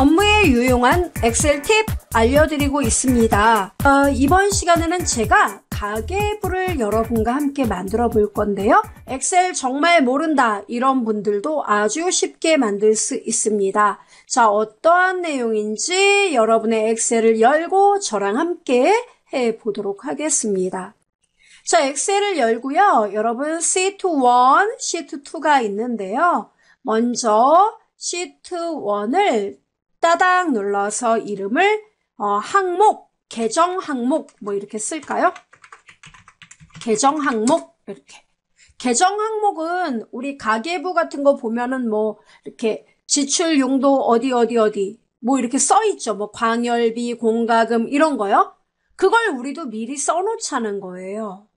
업무에 유용한 엑셀 팁 알려드리고 있습니다. 어, 이번 시간에는 제가 가계부를 여러분과 함께 만들어 볼 건데요. 엑셀 정말 모른다 이런 분들도 아주 쉽게 만들 수 있습니다. 자 어떠한 내용인지 여러분의 엑셀을 열고 저랑 함께 해보도록 하겠습니다. 자 엑셀을 열고요. 여러분 시트 1, 시트 2가 있는데요. 먼저 시트 1을 따닥 눌러서 이름을 어, 항목, 계정 항목 뭐 이렇게 쓸까요? 계정 항목 이렇게 계정 항목은 우리 가계부 같은 거 보면은 뭐 이렇게 지출 용도 어디 어디 어디 뭐 이렇게 써 있죠. 뭐 광열비, 공과금 이런 거요. 그걸 우리도 미리 써놓자는 거예요.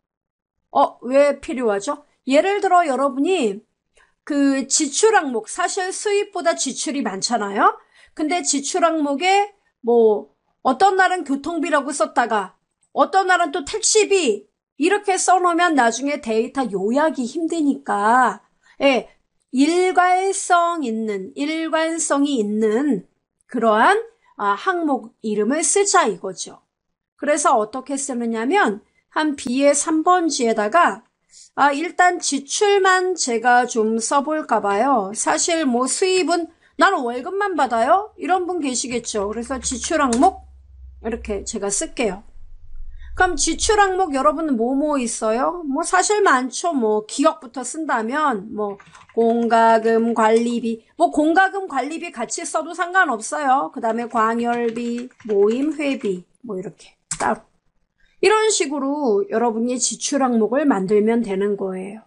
어, 왜 필요하죠? 예를 들어 여러분이 그 지출 항목, 사실 수입보다 지출이 많잖아요. 근데 지출 항목에 뭐 어떤 날은 교통비라고 썼다가 어떤 날은 또 택시비 이렇게 써놓으면 나중에 데이터 요약이 힘드니까 예, 일관성 있는 일관성이 있는 그러한 아, 항목 이름을 쓰자 이거죠. 그래서 어떻게 쓰느냐면 한 B의 3번지에다가 아, 일단 지출만 제가 좀 써볼까 봐요. 사실 뭐 수입은 나는 월급만 받아요? 이런 분 계시겠죠. 그래서 지출 항목 이렇게 제가 쓸게요. 그럼 지출 항목 여러분은 뭐뭐 뭐 있어요? 뭐 사실 많죠. 뭐 기억부터 쓴다면 뭐 공과금 관리비 뭐 공과금 관리비 같이 써도 상관없어요. 그 다음에 광열비 모임 회비 뭐 이렇게 따로 이런 식으로 여러분이 지출 항목을 만들면 되는 거예요.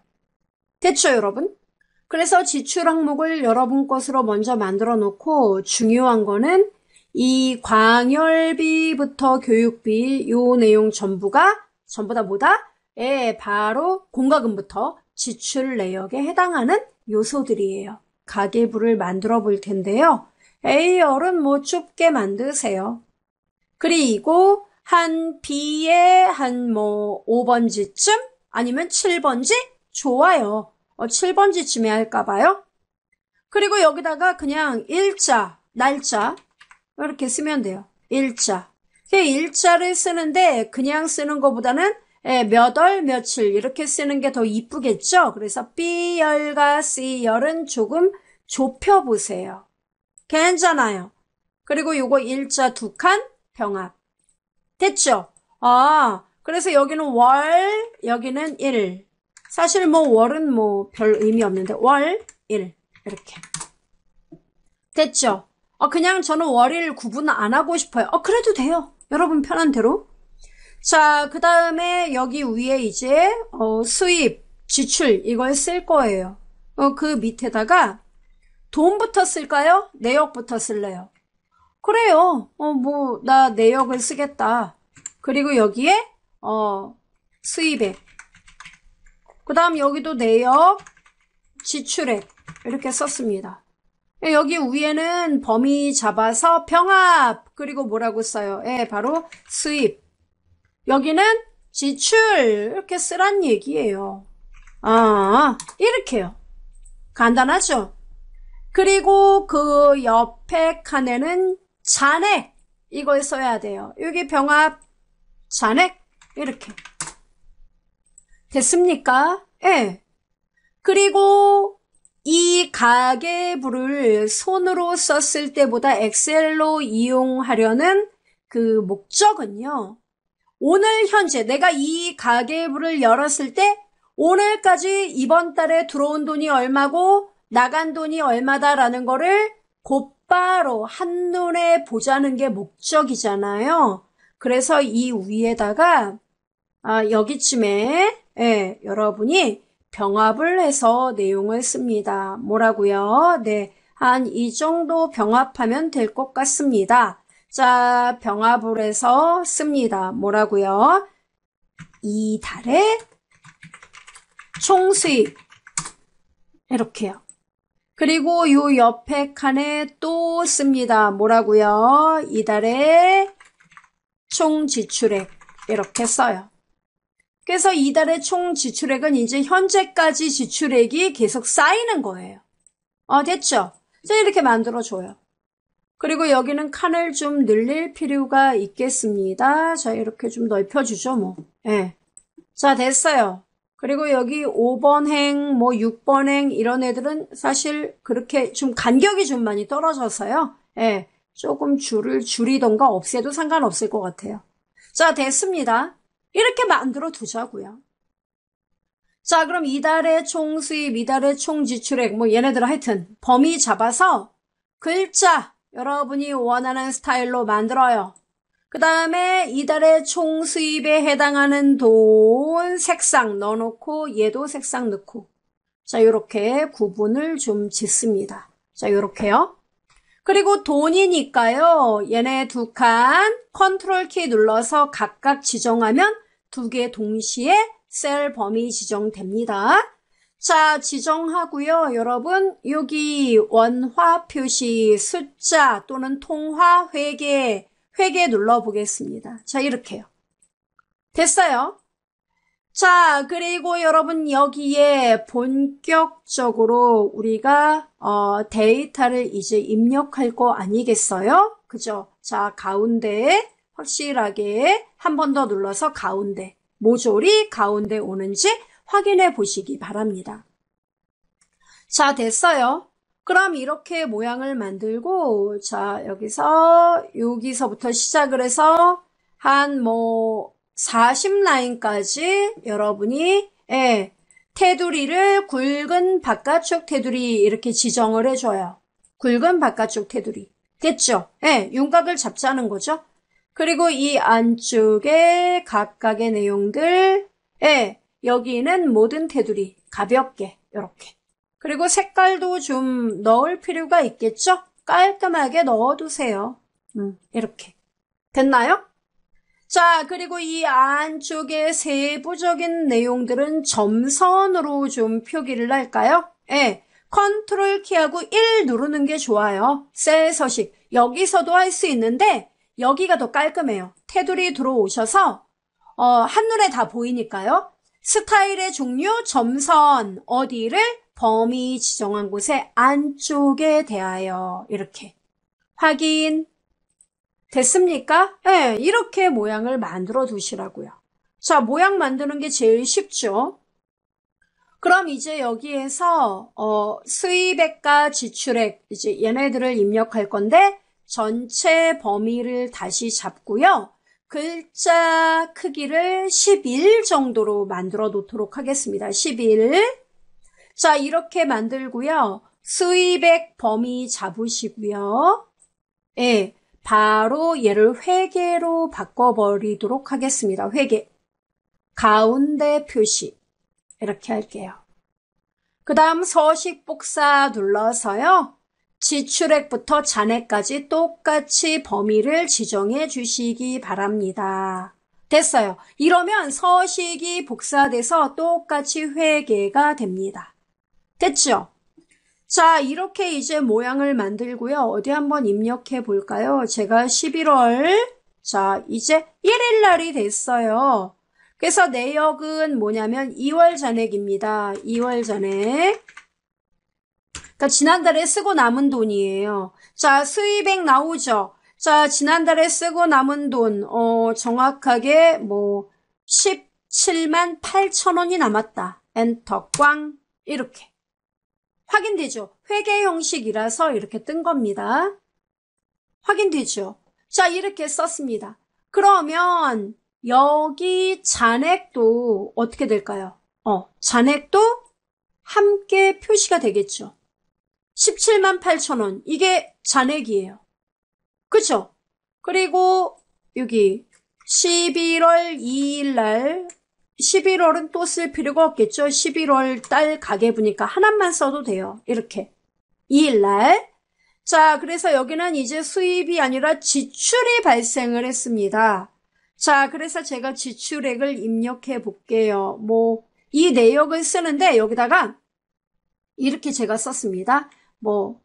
됐죠 여러분? 그래서 지출 항목을 여러분 것으로 먼저 만들어 놓고 중요한 거는 이 광열비부터 교육비 요 내용 전부가 전부 다 뭐다? 에 바로 공과금부터 지출 내역에 해당하는 요소들이에요. 가계부를 만들어 볼 텐데요. 에이 열은뭐 좁게 만드세요. 그리고 한 b 에한 뭐 5번지쯤 아니면 7번지 좋아요. 어, 7번지 쯤에 할까봐요. 그리고 여기다가 그냥 일자, 날짜 이렇게 쓰면 돼요. 일자. 일자를 쓰는데 그냥 쓰는 것보다는 예, 몇월 며칠 이렇게 쓰는 게 더 이쁘겠죠? 그래서 B열과 C열은 조금 좁혀보세요. 괜찮아요. 그리고 요거 일자 두 칸 병합. 됐죠? 아, 그래서 여기는 월, 여기는 일. 사실 뭐 월은 뭐 별 의미 없는데 월, 일 이렇게 됐죠? 어, 그냥 저는 월일 구분 안 하고 싶어요. 어, 그래도 돼요. 여러분 편한 대로. 자, 그 다음에 여기 위에 이제 어, 수입, 지출 이걸 쓸 거예요. 어, 그 밑에다가 돈부터 쓸까요? 내역부터 쓸래요. 그래요. 어, 뭐, 나 내역을 쓰겠다. 그리고 여기에, 어, 수입액. 그 다음 여기도 내역, 지출액 이렇게 썼습니다. 여기 위에는 범위 잡아서 병합 그리고 뭐라고 써요? 예, 바로 수입. 여기는 지출 이렇게 쓰란 얘기예요. 아, 이렇게요. 간단하죠? 그리고 그 옆에 칸에는 잔액 이걸 써야 돼요. 여기 병합 잔액 이렇게. 됐습니까? 예. 그리고 이 가계부를 손으로 썼을 때보다 엑셀로 이용하려는 그 목적은요. 오늘 현재 내가 이 가계부를 열었을 때 오늘까지 이번 달에 들어온 돈이 얼마고 나간 돈이 얼마다라는 거를 곧바로 한눈에 보자는 게 목적이잖아요. 그래서 이 위에다가 아, 여기쯤에 예, 여러분이 병합을 해서 내용을 씁니다. 뭐라고요? 네, 한 이 정도 병합하면 될 것 같습니다. 자, 병합을 해서 씁니다. 뭐라고요? 이 달의 총수입 이렇게요. 그리고 요 옆에 칸에 또 씁니다. 뭐라고요? 이달의 총지출액 이렇게 써요. 그래서 이달의 총 지출액은 이제 현재까지 지출액이 계속 쌓이는 거예요. 어, 됐죠? 이 이렇게 만들어줘요. 그리고 여기는 칸을 좀 늘릴 필요가 있겠습니다. 자, 이렇게 좀 넓혀주죠, 뭐. 예. 자, 됐어요. 그리고 여기 5번 행, 뭐 6번 행 이런 애들은 사실 그렇게 좀 간격이 좀 많이 떨어져서요. 예. 조금 줄을 줄이던가 없애도 상관없을 것 같아요. 자, 됐습니다. 이렇게 만들어 두자고요. 자 그럼 이달의 총수입, 이달의 총지출액 뭐 얘네들 하여튼 범위 잡아서 글자 여러분이 원하는 스타일로 만들어요. 그 다음에 이달의 총 수입에 해당하는 돈 색상 넣어놓고 얘도 색상 넣고 자 이렇게 구분을 좀 짓습니다. 자 이렇게요. 그리고 돈이니까요. 얘네 두 칸 컨트롤 키 눌러서 각각 지정하면 두개 동시에 셀 범위 지정됩니다. 자, 지정하고요. 여러분, 여기 원화 표시, 숫자 또는 통화, 회계, 회계 눌러보겠습니다. 자, 이렇게요. 됐어요. 자, 그리고 여러분 여기에 본격적으로 우리가 어, 데이터를 이제 입력할 거 아니겠어요? 그죠? 자, 가운데에 확실하게 한 번 더 눌러서 가운데, 모조리 가운데 오는지 확인해 보시기 바랍니다. 자, 됐어요. 그럼 이렇게 모양을 만들고 자, 여기서 여기서부터 시작을 해서 한 뭐 40라인까지 여러분이 예, 테두리를 굵은 바깥쪽 테두리 이렇게 지정을 해줘요. 굵은 바깥쪽 테두리. 됐죠? 예, 윤곽을 잡자는 거죠. 그리고 이 안쪽에 각각의 내용들에 여기는 모든 테두리 가볍게 이렇게 그리고 색깔도 좀 넣을 필요가 있겠죠? 깔끔하게 넣어두세요. 음, 이렇게 됐나요? 자 그리고 이 안쪽에 세부적인 내용들은 점선으로 좀 표기를 할까요? 예, 컨트롤 키하고 1 누르는 게 좋아요. 셀 서식 여기서도 할 수 있는데 여기가 더 깔끔해요. 테두리 들어오셔서 어, 한눈에 다 보이니까요. 스타일의 종류, 점선, 어디를 범위 지정한 곳의 안쪽에 대하여 이렇게 확인 됐습니까? 네, 이렇게 모양을 만들어 두시라고요. 자, 모양 만드는 게 제일 쉽죠. 그럼 이제 여기에서 어, 수입액과 지출액 이제 얘네들을 입력할 건데 전체 범위를 다시 잡고요. 글자 크기를 11 정도로 만들어 놓도록 하겠습니다. 11. 자, 이렇게 만들고요. 수입액 범위 잡으시고요. 예, 바로 얘를 회계로 바꿔버리도록 하겠습니다. 회계. 가운데 표시. 이렇게 할게요. 그 다음 서식 복사 눌러서요. 지출액부터 잔액까지 똑같이 범위를 지정해 주시기 바랍니다. 됐어요. 이러면 서식이 복사돼서 똑같이 회계가 됩니다. 됐죠? 자, 이렇게 이제 모양을 만들고요. 어디 한번 입력해 볼까요? 제가 11월, 자, 이제 1일 날이 됐어요. 그래서 내역은 뭐냐면 2월 잔액입니다. 2월 잔액. 자, 그러니까 지난달에 쓰고 남은 돈이에요. 자, 수입액 나오죠. 자, 지난달에 쓰고 남은 돈, 어, 정확하게 뭐, 17만 8천 원이 남았다. 엔터 꽝. 이렇게. 확인되죠? 회계 형식이라서 이렇게 뜬 겁니다. 확인되죠? 자, 이렇게 썼습니다. 그러면 여기 잔액도 어떻게 될까요? 어, 잔액도 함께 표시가 되겠죠. 17만 8천 원. 이게 잔액이에요. 그쵸? 그리고 여기 11월 2일 날 11월은 또 쓸 필요가 없겠죠. 11월 달 가계부니까 하나만 써도 돼요. 이렇게. 2일 날. 자, 그래서 여기는 이제 수입이 아니라 지출이 발생을 했습니다. 자, 그래서 제가 지출액을 입력해 볼게요. 뭐, 이 내역을 쓰는데 여기다가 이렇게 제가 썼습니다. 뭐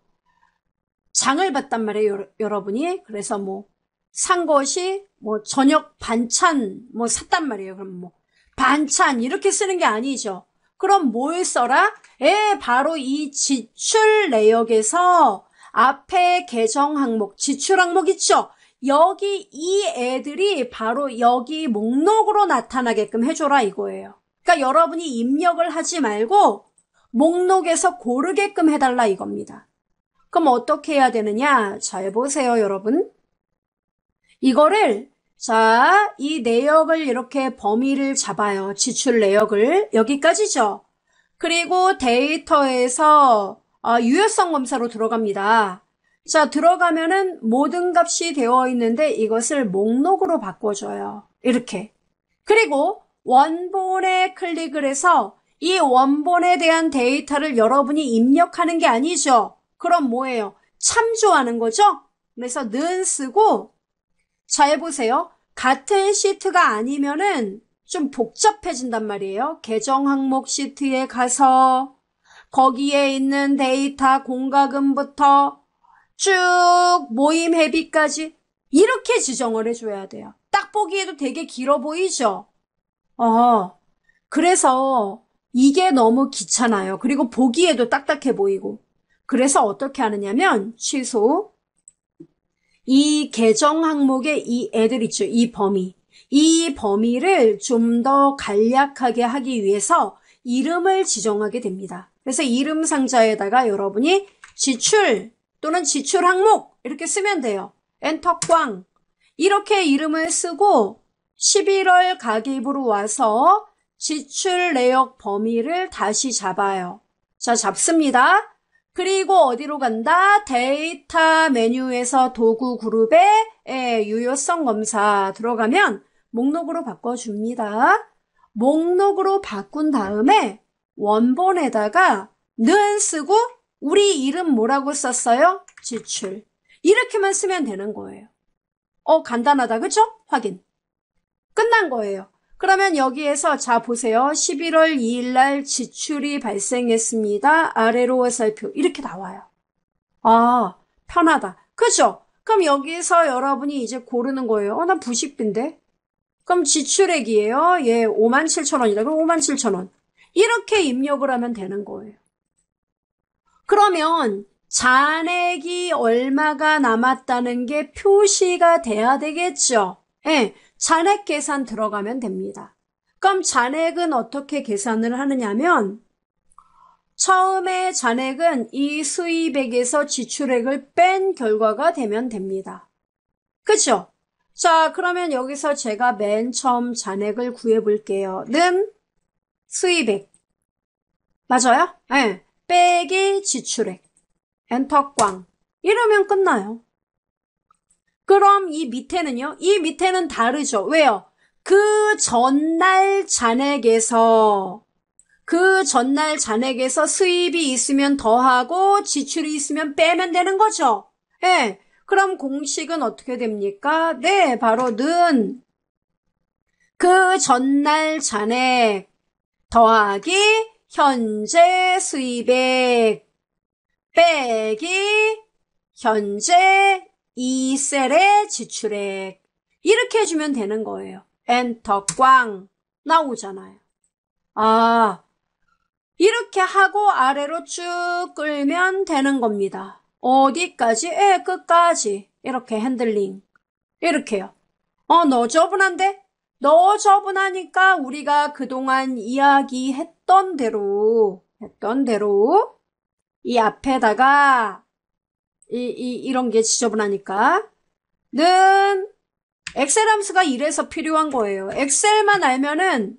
장을 봤단 말이에요, 여러분이. 그래서 뭐산 것이 뭐 저녁 반찬 뭐 샀단 말이에요. 그럼 뭐 반찬 이렇게 쓰는 게 아니죠. 그럼 뭘 써라? 예, 바로 이 지출 내역에서 앞에 계정 항목, 지출 항목 있죠? 여기 이 애들이 바로 여기 목록으로 나타나게끔 해줘라 이거예요. 그러니까 여러분이 입력을 하지 말고 목록에서 고르게끔 해달라 이겁니다. 그럼 어떻게 해야 되느냐? 잘 보세요, 여러분. 이거를 자, 이 내역을 이렇게 범위를 잡아요. 지출 내역을 여기까지죠. 그리고 데이터에서 어, 유효성 검사로 들어갑니다. 자, 들어가면은 모든 값이 되어 있는데 이것을 목록으로 바꿔줘요. 이렇게. 그리고 원본에 클릭을 해서 이 원본에 대한 데이터를 여러분이 입력하는 게 아니죠. 그럼 뭐예요? 참조하는 거죠? 그래서 는 쓰고 잘 보세요. 같은 시트가 아니면은 좀 복잡해진단 말이에요. 계정 항목 시트에 가서 거기에 있는 데이터 공과금부터 쭉 모임 회비까지 이렇게 지정을 해줘야 돼요. 딱 보기에도 되게 길어 보이죠? 어, 그래서 이게 너무 귀찮아요. 그리고 보기에도 딱딱해 보이고. 그래서 어떻게 하느냐면 취소. 이계정항목에이 애들 있죠. 이 범위. 이 범위를 좀 더 간략하게 하기 위해서 이름을 지정하게 됩니다. 그래서 이름 상자에다가 여러분이 지출 또는 지출 항목 이렇게 쓰면 돼요. 엔터 꽝. 이렇게 이름을 쓰고 11월 가입으로 와서 지출 내역 범위를 다시 잡아요. 자, 잡습니다. 그리고 어디로 간다? 데이터 메뉴에서 도구 그룹에 유효성 검사 들어가면 목록으로 바꿔줍니다. 목록으로 바꾼 다음에 원본에다가 는 쓰고 우리 이름 뭐라고 썼어요? 지출. 이렇게만 쓰면 되는 거예요. 어, 간단하다, 그죠? 확인. 끝난 거예요. 그러면 여기에서 자 보세요. 11월 2일 날 지출이 발생했습니다. 아래로 살표 이렇게 나와요. 아 편하다. 그죠? 그럼 여기에서 여러분이 이제 고르는 거예요. 어, 난 부식비인데? 그럼 지출액이에요. 예, 57,000원이다. 그럼 57,000원. 이렇게 입력을 하면 되는 거예요. 그러면 잔액이 얼마가 남았다는 게 표시가 돼야 되겠죠. 예. 잔액 계산 들어가면 됩니다. 그럼 잔액은 어떻게 계산을 하느냐면 처음에 잔액은 이 수입액에서 지출액을 뺀 결과가 되면 됩니다. 그쵸? 자, 그러면 여기서 제가 맨 처음 잔액을 구해볼게요. 는 수입액. 맞아요? 예. 네. 빼기 지출액. 엔터 꽝. 이러면 끝나요. 그럼 이 밑에는요? 이 밑에는 다르죠. 왜요? 그 전날 잔액에서 그 전날 잔액에서 수입이 있으면 더하고 지출이 있으면 빼면 되는 거죠. 예. 네. 그럼 공식은 어떻게 됩니까? 네, 바로 는그 전날 잔액 더하기 현재 수입액 빼기 현재 이 셀의 지출액 이렇게 해주면 되는 거예요. 엔터 꽝 나오잖아요. 아 이렇게 하고 아래로 쭉 끌면 되는 겁니다. 어디까지? 에 예, 끝까지 이렇게 핸들링 이렇게요. 어, 너 저분한데? 너 저분하니까 우리가 그동안 이야기했던 대로, 했던 대로, 이 앞에다가 이, 이, 이런 게 지저분하니까 는 엑셀함수가 이래서 필요한 거예요. 엑셀만 알면은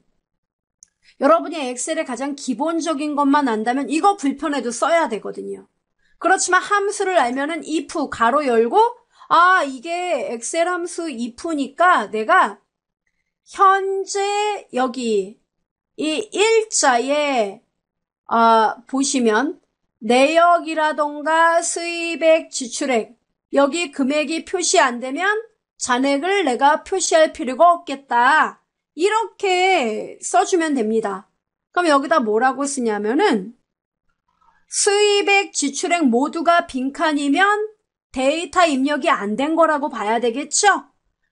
여러분이 엑셀의 가장 기본적인 것만 안다면 이거 불편해도 써야 되거든요. 그렇지만 함수를 알면은 if 가로 열고 아 이게 엑셀 함수 if니까 내가 현재 여기 이 일자에 아 보시면 내역이라던가 수입액, 지출액 여기 금액이 표시 안 되면 잔액을 내가 표시할 필요가 없겠다. 이렇게 써주면 됩니다. 그럼 여기다 뭐라고 쓰냐면은 수입액, 지출액 모두가 빈칸이면 데이터 입력이 안 된 거라고 봐야 되겠죠?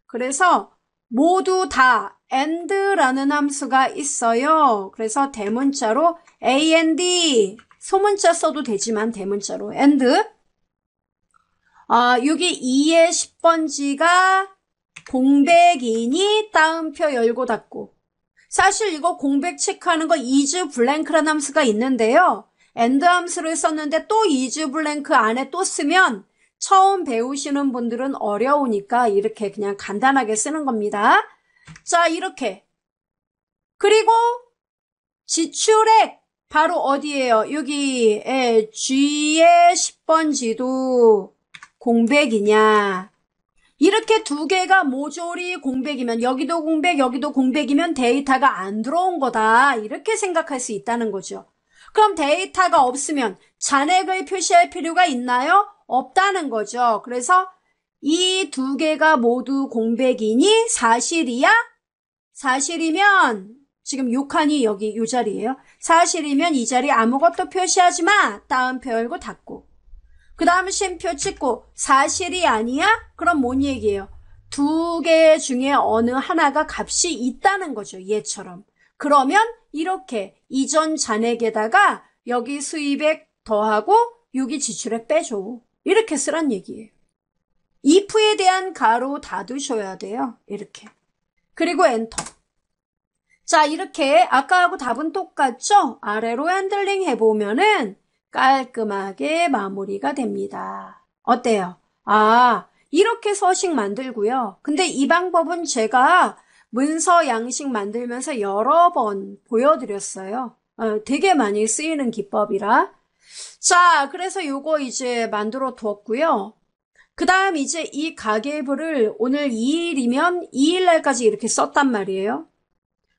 그래서 모두 다 and라는 함수가 있어요. 그래서 대문자로 and 소문자 써도 되지만 대문자로 and 아, 여기 2의 10번지가 공백이니 따옴표 열고 닫고 사실 이거 공백 체크하는 거 이즈 블랭크라는 함수가 있는데요. and 함수를 썼는데 또 이즈 블랭크 안에 또 쓰면 처음 배우시는 분들은 어려우니까 이렇게 그냥 간단하게 쓰는 겁니다. 자 이렇게 그리고 지출액 바로 어디에요? 여기 에, 예, G의 10번 지도 공백이냐 이렇게 두 개가 모조리 공백이면 여기도 공백 여기도 공백이면 데이터가 안 들어온 거다 이렇게 생각할 수 있다는 거죠. 그럼 데이터가 없으면 잔액을 표시할 필요가 있나요? 없다는 거죠. 그래서 이 두 개가 모두 공백이니 사실이야? 사실이면 지금 6칸이 여기 이 자리예요. 사실이면 이 자리 아무것도 표시하지 마. 다음 표 열고 닫고. 그 다음 쉼표 찍고 사실이 아니야? 그럼 뭔 얘기예요? 두 개 중에 어느 하나가 값이 있다는 거죠. 얘처럼. 그러면 이렇게 이전 잔액에다가 여기 수입액 더하고 여기 지출액 빼줘. 이렇게 쓰란 얘기예요. if에 대한 가로 닫으셔야 돼요. 이렇게. 그리고 엔터. 자, 이렇게 아까하고 답은 똑같죠? 아래로 핸들링 해보면은 깔끔하게 마무리가 됩니다. 어때요? 아, 이렇게 서식 만들고요. 근데 이 방법은 제가 문서 양식 만들면서 여러 번 보여드렸어요. 어, 되게 많이 쓰이는 기법이라. 자, 그래서 요거 이제 만들어 두었고요. 그 다음 이제 이 가계부를 오늘 2일이면 2일날까지 이렇게 썼단 말이에요.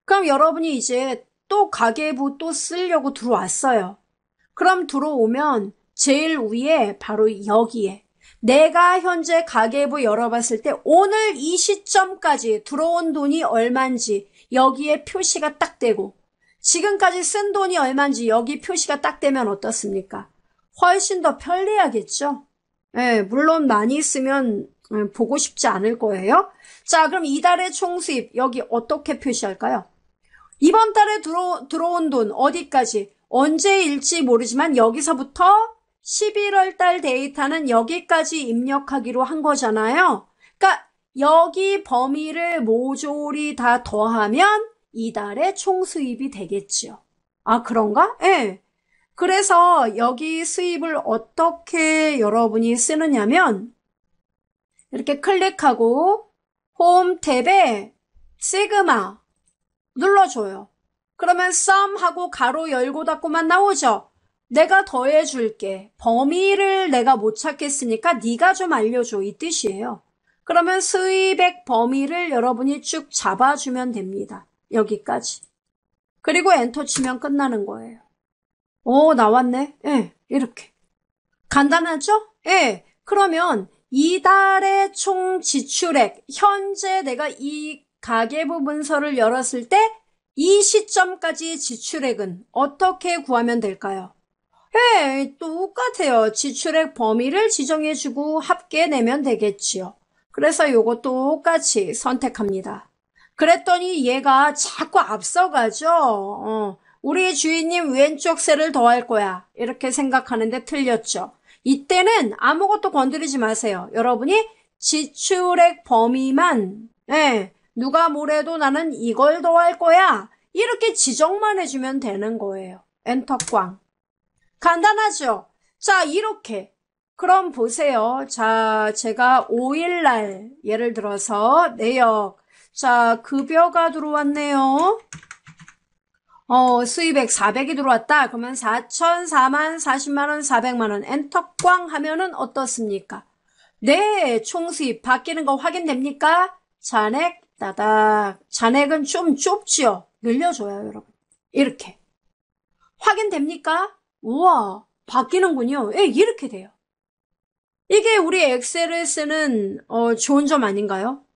그럼 여러분이 이제 또 가계부 또 쓰려고 들어왔어요. 그럼 들어오면 제일 위에 바로 여기에 내가 현재 가계부 열어봤을 때 오늘 이 시점까지 들어온 돈이 얼만지 여기에 표시가 딱 되고 지금까지 쓴 돈이 얼만지 여기 표시가 딱 되면 어떻습니까? 훨씬 더 편리하겠죠? 예, 물론 많이 쓰면 예, 보고 싶지 않을 거예요. 자, 그럼 이달의 총수입 여기 어떻게 표시할까요? 이번 달에 들어, 들어온 돈 어디까지 언제일지 모르지만 여기서부터 11월 달 데이터는 여기까지 입력하기로 한 거잖아요. 그러니까 여기 범위를 모조리 다 더하면 이달의 총 수입이 되겠지요. 아 그런가? 예. 네. 그래서 여기 수입을 어떻게 여러분이 쓰느냐면 이렇게 클릭하고 홈 탭에 시그마 눌러줘요. 그러면 썸하고 가로 열고 닫고만 나오죠. 내가 더해줄게. 범위를 내가 못 찾겠으니까 네가 좀 알려줘 이 뜻이에요. 그러면 수입액 범위를 여러분이 쭉 잡아주면 됩니다. 여기까지. 그리고 엔터 치면 끝나는 거예요. 오 어, 나왔네. 예 이렇게. 간단하죠? 예. 그러면 이달의 총 지출액 현재 내가 이 가계부 문서를 열었을 때 이 시점까지 지출액은 어떻게 구하면 될까요? 예, 똑같아요. 지출액 범위를 지정해주고 합계 내면 되겠지요. 그래서 요거 똑같이 선택합니다. 그랬더니 얘가 자꾸 앞서가죠. 어, 우리 주인님 왼쪽 세를 더할 거야. 이렇게 생각하는데 틀렸죠. 이때는 아무것도 건드리지 마세요. 여러분이 지출액 범위만 예, 누가 뭐래도 나는 이걸 더 할 거야. 이렇게 지적만 해주면 되는 거예요. 엔터 꽝. 간단하죠? 자, 이렇게. 그럼 보세요. 자, 제가 5일날 예를 들어서 내역. 자, 급여가 들어왔네요. 어, 수입액 400이 들어왔다. 그러면 4천, 4만, 40만원, 400만원 엔터 꽝 하면은 어떻습니까? 네, 총수입 바뀌는 거 확인됩니까? 잔액 따닥. 잔액은 좀 좁지요? 늘려줘요, 여러분. 이렇게. 확인됩니까? 우와, 바뀌는군요. 예, 이렇게 돼요. 이게 우리 엑셀을 쓰는 어, 좋은 점 아닌가요?